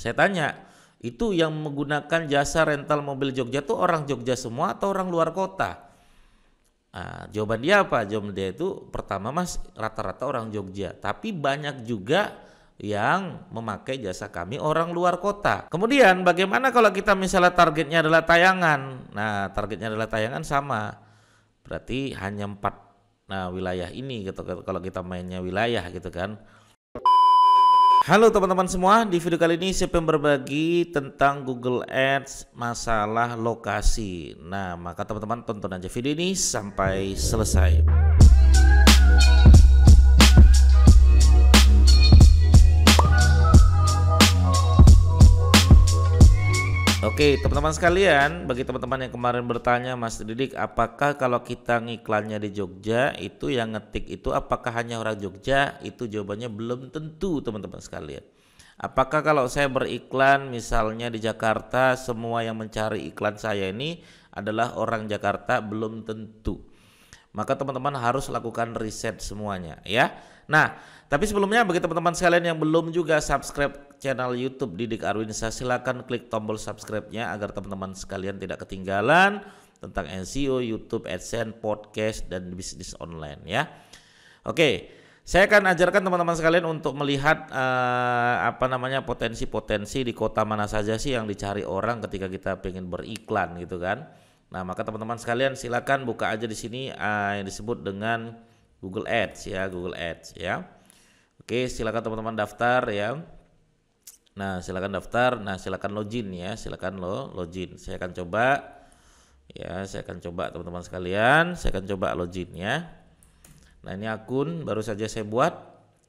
Saya tanya, itu yang menggunakan jasa rental mobil Jogja tuh orang Jogja semua atau orang luar kota? Nah, jawaban dia apa? Jawaban dia itu pertama mas rata-rata orang Jogja, tapi banyak juga yang memakai jasa kami orang luar kota. Kemudian bagaimana kalau kita misalnya targetnya adalah tayangan? Nah, targetnya adalah tayangan sama. Berarti hanya empat nah wilayah ini gitu kalau kita mainnya wilayah gitu kan. Halo teman-teman semua, di video kali ini saya akan berbagi tentang Google Ads masalah lokasi. Nah, maka teman-teman tonton aja video ini sampai selesai. Oke, teman-teman sekalian, bagi teman-teman yang kemarin bertanya Mas Didik, apakah kalau kita ngiklannya di Jogja itu yang ngetik itu apakah hanya orang Jogja? Itu jawabannya belum tentu, teman-teman sekalian. Apakah kalau saya beriklan misalnya di Jakarta semua yang mencari iklan saya ini adalah orang Jakarta? Belum tentu maka teman-teman harus lakukan riset semuanya ya. Nah, tapi sebelumnya bagi teman-teman sekalian yang belum juga subscribe channel YouTube Didik Arwinsa, silakan klik tombol subscribe-nya agar teman-teman sekalian tidak ketinggalan tentang NCO, YouTube, AdSense, podcast dan bisnis online ya. Oke, saya akan ajarkan teman-teman sekalian untuk melihat uh, apa namanya potensi-potensi di kota mana saja sih yang dicari orang ketika kita pengen beriklan gitu kan. Nah, maka teman-teman sekalian silakan buka aja di sini uh, yang disebut dengan Google Ads ya, Google Ads ya. Oke, silakan teman-teman daftar ya. Nah, silakan daftar. Nah, silakan login ya, silakan lo login. Saya akan coba ya, saya akan coba teman-teman sekalian, saya akan coba login ya. Nah, ini akun baru saja saya buat.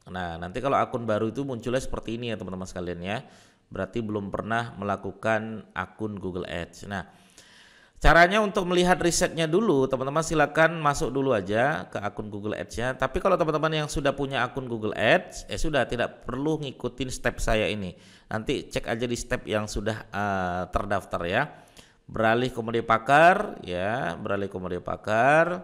Nah, nanti kalau akun baru itu munculnya seperti ini ya, teman-teman sekalian ya. Berarti belum pernah melakukan akun Google Ads. Nah, Caranya untuk melihat risetnya dulu, teman-teman silakan masuk dulu aja ke akun Google Ads-nya. Tapi kalau teman-teman yang sudah punya akun Google Ads, eh sudah tidak perlu ngikutin step saya ini. Nanti cek aja di step yang sudah uh, terdaftar ya. Beralih ke media pakar ya, beralih ke media pakar.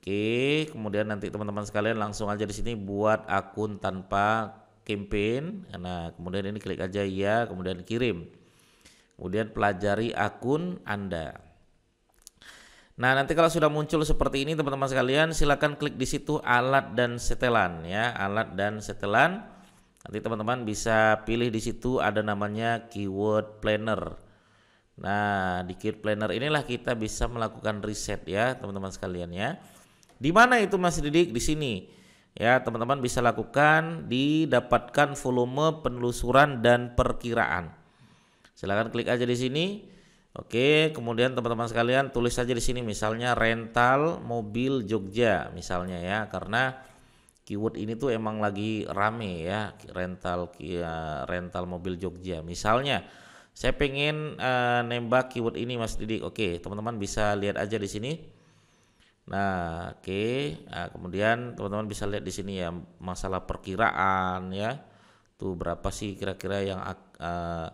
Oke, kemudian nanti teman-teman sekalian langsung aja di sini buat akun tanpa campaign. Nah, kemudian ini klik aja ya, kemudian kirim. Kemudian pelajari akun Anda. Nah, nanti kalau sudah muncul seperti ini teman-teman sekalian, silakan klik di situ alat dan setelan ya, alat dan setelan. Nanti teman-teman bisa pilih di situ ada namanya keyword planner. Nah, di keyword planner inilah kita bisa melakukan riset ya, teman-teman sekalian ya. Di mana itu Mas Didik? Di sini. Ya, teman-teman bisa lakukan didapatkan volume penelusuran dan perkiraan. Silahkan klik aja di sini. Oke, kemudian teman-teman sekalian tulis saja di sini misalnya rental mobil Jogja misalnya ya karena keyword ini tuh emang lagi rame ya rental ya, rental mobil Jogja misalnya saya pengen uh, nembak keyword ini Mas Didik. Oke, teman-teman bisa lihat aja di sini. Nah, oke. Nah, kemudian teman-teman bisa lihat di sini ya masalah perkiraan ya. Tuh berapa sih kira-kira yang uh,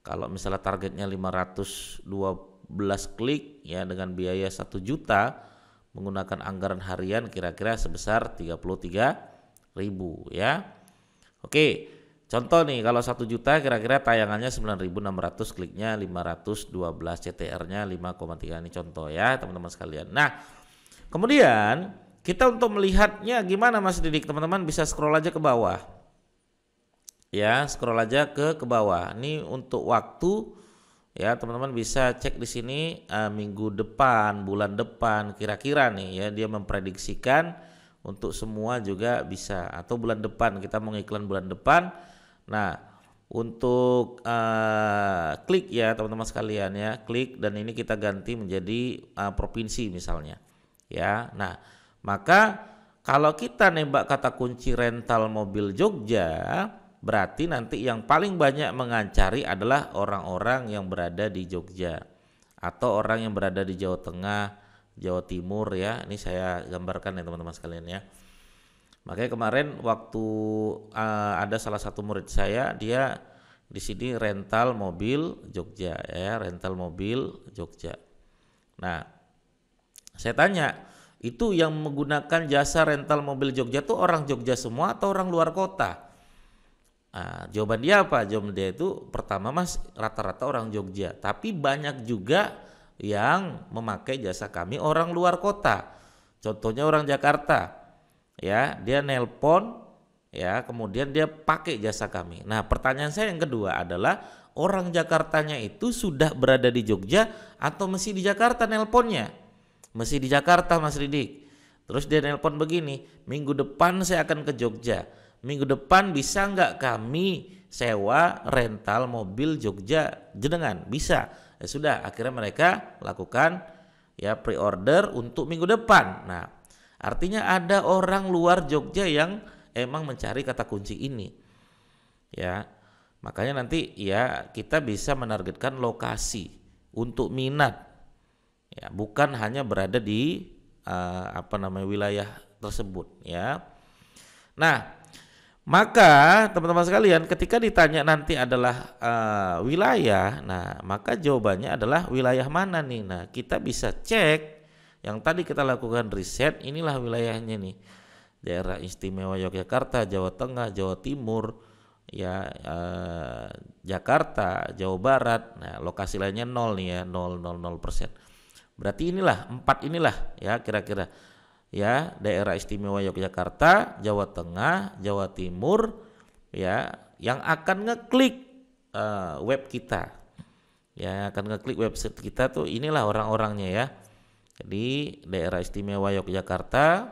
kalau misalnya targetnya 512 klik ya dengan biaya 1 juta menggunakan anggaran harian kira-kira sebesar 33 ribu ya. Oke, contoh nih kalau 1 juta kira-kira tayangannya 9.600 kliknya 512 CTR-nya 5,3 ini contoh ya teman-teman sekalian. Nah, kemudian kita untuk melihatnya gimana Mas Didik teman-teman bisa scroll aja ke bawah ya scroll aja ke ke bawah ini untuk waktu ya teman-teman bisa cek di sini uh, minggu depan bulan depan kira-kira nih ya dia memprediksikan untuk semua juga bisa atau bulan depan kita mau iklan bulan depan nah untuk uh, klik ya teman-teman sekalian ya klik dan ini kita ganti menjadi uh, provinsi misalnya ya nah maka kalau kita nembak kata kunci rental mobil Jogja berarti nanti yang paling banyak mengancari adalah orang-orang yang berada di Jogja atau orang yang berada di Jawa Tengah, Jawa Timur ya. Ini saya gambarkan ya teman-teman sekalian ya. Makanya kemarin waktu uh, ada salah satu murid saya dia di sini rental mobil Jogja ya, rental mobil Jogja. Nah, saya tanya, itu yang menggunakan jasa rental mobil Jogja tuh orang Jogja semua atau orang luar kota? Nah, jawaban dia apa? Jawaban dia itu pertama mas rata-rata orang Jogja, tapi banyak juga yang memakai jasa kami orang luar kota. Contohnya orang Jakarta, ya dia nelpon, ya kemudian dia pakai jasa kami. Nah pertanyaan saya yang kedua adalah orang Jakartanya itu sudah berada di Jogja atau masih di Jakarta nelponnya? Masih di Jakarta Mas Ridik. Terus dia nelpon begini, minggu depan saya akan ke Jogja minggu depan bisa nggak kami sewa rental mobil Jogja jenengan bisa ya sudah akhirnya mereka lakukan ya pre-order untuk minggu depan nah artinya ada orang luar Jogja yang emang mencari kata kunci ini ya makanya nanti ya kita bisa menargetkan lokasi untuk minat ya bukan hanya berada di uh, apa namanya wilayah tersebut ya nah maka teman-teman sekalian ketika ditanya nanti adalah uh, wilayah, nah maka jawabannya adalah wilayah mana nih? Nah kita bisa cek yang tadi kita lakukan riset inilah wilayahnya nih daerah istimewa Yogyakarta, Jawa Tengah, Jawa Timur, ya uh, Jakarta, Jawa Barat. Nah lokasi lainnya nol nih ya nol nol nol persen. Berarti inilah empat inilah ya kira-kira ya daerah istimewa Yogyakarta, Jawa Tengah, Jawa Timur ya yang akan ngeklik uh, web kita ya akan ngeklik website kita tuh inilah orang-orangnya ya jadi daerah istimewa Yogyakarta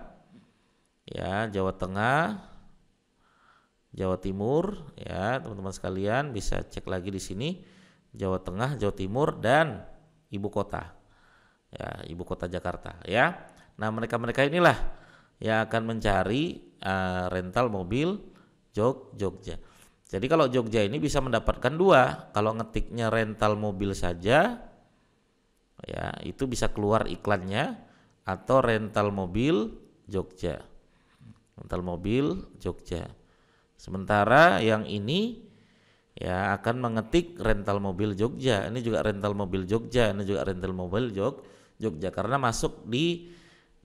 ya Jawa Tengah Jawa Timur ya teman-teman sekalian bisa cek lagi di sini Jawa Tengah Jawa Timur dan ibu kota ya ibu kota Jakarta ya Nah, mereka-mereka inilah yang akan mencari uh, rental mobil Jog Jogja. Jadi kalau Jogja ini bisa mendapatkan dua, kalau ngetiknya rental mobil saja, ya itu bisa keluar iklannya atau rental mobil Jogja, rental mobil Jogja. Sementara yang ini ya akan mengetik rental mobil Jogja, ini juga rental mobil Jogja, ini juga rental mobil Jog Jogja karena masuk di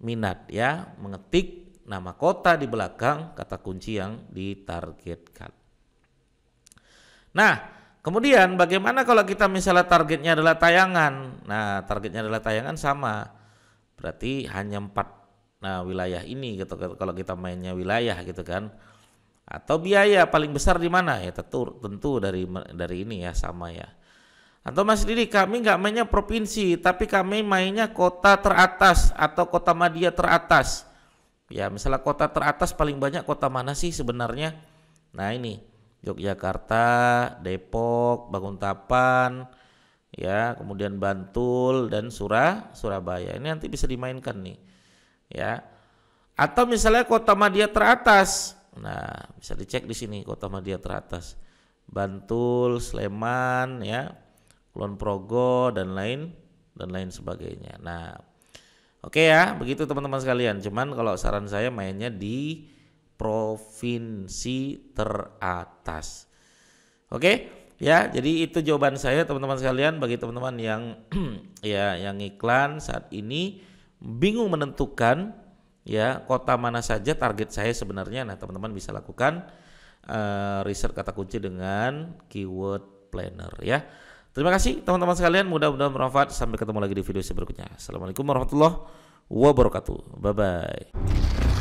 minat ya, mengetik nama kota di belakang kata kunci yang ditargetkan. Nah, kemudian bagaimana kalau kita misalnya targetnya adalah tayangan? Nah, targetnya adalah tayangan sama. Berarti hanya empat nah wilayah ini gitu kalau kita mainnya wilayah gitu kan atau biaya paling besar di mana ya tentu tentu dari dari ini ya sama ya atau Mas Lili, kami nggak mainnya provinsi, tapi kami mainnya kota teratas atau kota media teratas. Ya, misalnya kota teratas paling banyak kota mana sih sebenarnya? Nah ini, Yogyakarta, Depok, Baguntapan, ya, kemudian Bantul dan Surah, Surabaya. Ini nanti bisa dimainkan nih. Ya. Atau misalnya kota media teratas. Nah, bisa dicek di sini kota media teratas. Bantul, Sleman, ya, Kulon Progo dan lain dan lain sebagainya. Nah, oke okay ya, begitu teman-teman sekalian. Cuman kalau saran saya mainnya di provinsi teratas. Oke, okay? ya. Jadi itu jawaban saya teman-teman sekalian bagi teman-teman yang ya yang iklan saat ini bingung menentukan ya kota mana saja target saya sebenarnya. Nah, teman-teman bisa lakukan uh, riset kata kunci dengan keyword planner ya. Terima kasih teman-teman sekalian, mudah-mudahan bermanfaat. Sampai ketemu lagi di video berikutnya. Assalamualaikum warahmatullahi wabarakatuh. Bye bye.